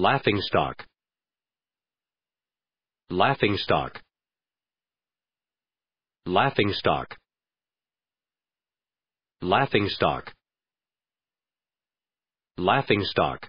laughing stock laughing stock laughing stock laughing stock laughing stock